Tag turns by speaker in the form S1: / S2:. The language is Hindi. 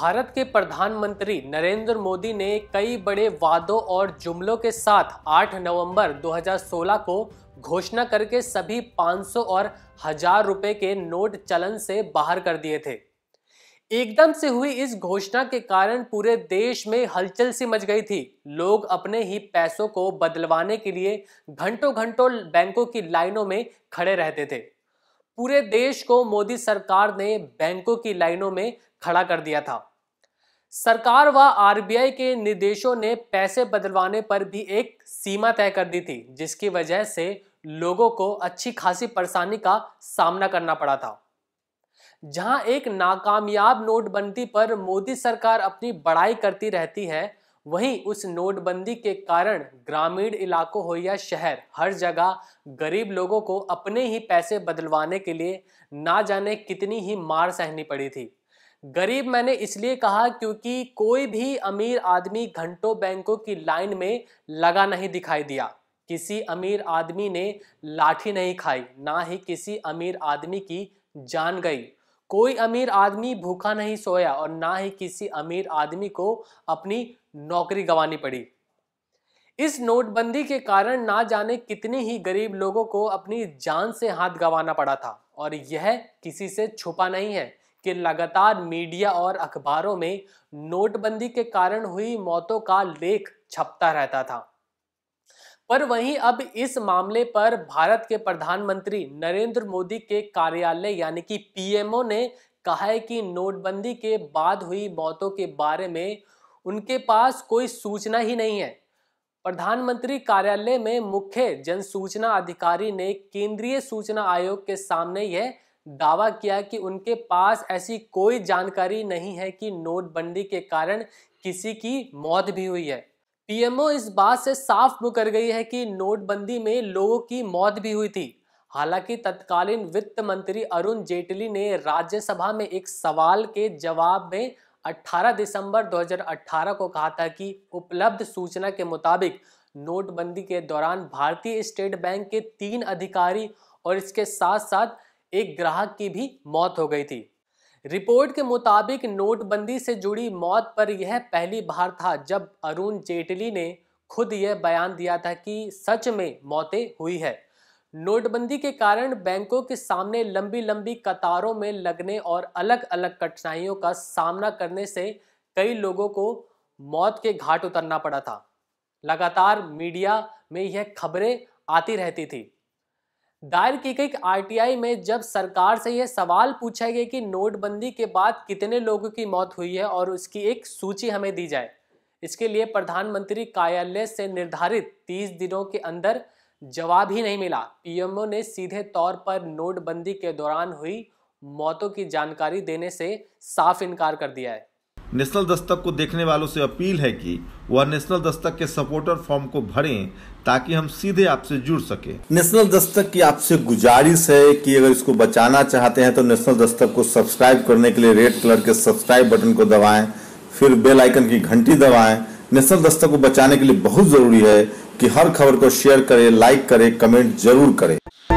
S1: भारत के प्रधानमंत्री नरेंद्र मोदी ने कई बड़े वादों और जुमलों के साथ 8 नवंबर 2016 को घोषणा करके सभी 500 और हजार रुपए के नोट चलन से बाहर कर दिए थे एकदम से हुई इस घोषणा के कारण पूरे देश में हलचल सी मच गई थी लोग अपने ही पैसों को बदलवाने के लिए घंटों घंटों बैंकों की लाइनों में खड़े रहते थे पूरे देश को मोदी सरकार ने बैंकों की लाइनों में खड़ा कर दिया था सरकार व आरबीआई के निर्देशों ने पैसे बदलवाने पर भी एक सीमा तय कर दी थी जिसकी वजह से लोगों को अच्छी खासी परेशानी का सामना करना पड़ा था जहां एक नाकामयाब नोटबंदी पर मोदी सरकार अपनी बड़ाई करती रहती है वहीं उस नोटबंदी के कारण ग्रामीण इलाकों हो या शहर हर जगह गरीब लोगों को अपने ही पैसे बदलवाने के लिए ना जाने कितनी ही मार सहनी पड़ी थी गरीब मैंने इसलिए कहा क्योंकि कोई भी अमीर आदमी घंटों बैंकों की लाइन में लगा नहीं दिखाई दिया किसी अमीर आदमी ने लाठी नहीं खाई ना ही किसी अमीर आदमी की जान गई कोई अमीर आदमी भूखा नहीं सोया और ना ही किसी अमीर आदमी को अपनी नौकरी गंवानी पड़ी इस नोटबंदी के कारण ना जाने कितने ही गरीब लोगों को अपनी जान से हाथ गंवाना पड़ा था और यह किसी से छुपा नहीं है कि लगातार मीडिया और अखबारों में नोटबंदी के कारण हुई मौतों का लेख छपता रहता था पर वहीं अब इस मामले पर भारत के प्रधानमंत्री नरेंद्र मोदी के कार्यालय यानी कि पीएमओ ने कहा है कि नोटबंदी के बाद हुई मौतों के बारे में उनके पास कोई सूचना ही नहीं है प्रधानमंत्री कार्यालय में मुख्य जनसूचना अधिकारी ने केंद्रीय सूचना आयोग के सामने यह दावा किया कि उनके पास ऐसी कोई जानकारी नहीं है कि नोटबंदी के कारण किसी की मौत भी हुई है पीएमओ इस बात से साफ मुकर गई है कि नोटबंदी में लोगों की मौत भी हुई थी हालांकि तत्कालीन वित्त मंत्री अरुण जेटली ने राज्यसभा में एक सवाल के जवाब में 18 दिसंबर 2018 को कहा था कि उपलब्ध सूचना के मुताबिक नोटबंदी के दौरान भारतीय स्टेट बैंक के तीन अधिकारी और इसके साथ साथ एक ग्राहक की भी मौत हो गई थी रिपोर्ट के मुताबिक नोटबंदी से जुड़ी मौत पर यह पहली बार था जब अरुण जेटली ने खुद यह बयान दिया था कि सच में मौतें हुई है नोटबंदी के कारण बैंकों के सामने लंबी लंबी कतारों में लगने और अलग अलग कठिनाइयों का सामना करने से कई लोगों को मौत के घाट उतरना पड़ा था लगातार मीडिया में यह खबरें आती रहती थी दायर की गई आरटीआई में जब सरकार से यह सवाल पूछा गया कि नोटबंदी के बाद कितने लोगों की मौत हुई है और उसकी एक सूची हमें दी जाए इसके लिए प्रधानमंत्री कार्यालय से निर्धारित 30 दिनों के अंदर जवाब ही नहीं मिला पीएमओ ने सीधे तौर पर नोटबंदी के दौरान हुई मौतों की जानकारी देने से साफ इनकार कर दिया है नेशनल दस्तक को देखने वालों से अपील है कि वह नेशनल दस्तक के सपोर्टर फॉर्म को भरें ताकि हम सीधे आपसे जुड़ सके नेशनल दस्तक की आपसे गुजारिश है कि अगर इसको बचाना चाहते हैं तो नेशनल दस्तक को सब्सक्राइब करने के लिए रेड कलर के सब्सक्राइब बटन को दबाएं फिर बेल आइकन की घंटी दबाएं नेशनल दस्तक को बचाने के लिए बहुत ज़रूरी है कि हर खबर को शेयर करें लाइक करें कमेंट जरूर करें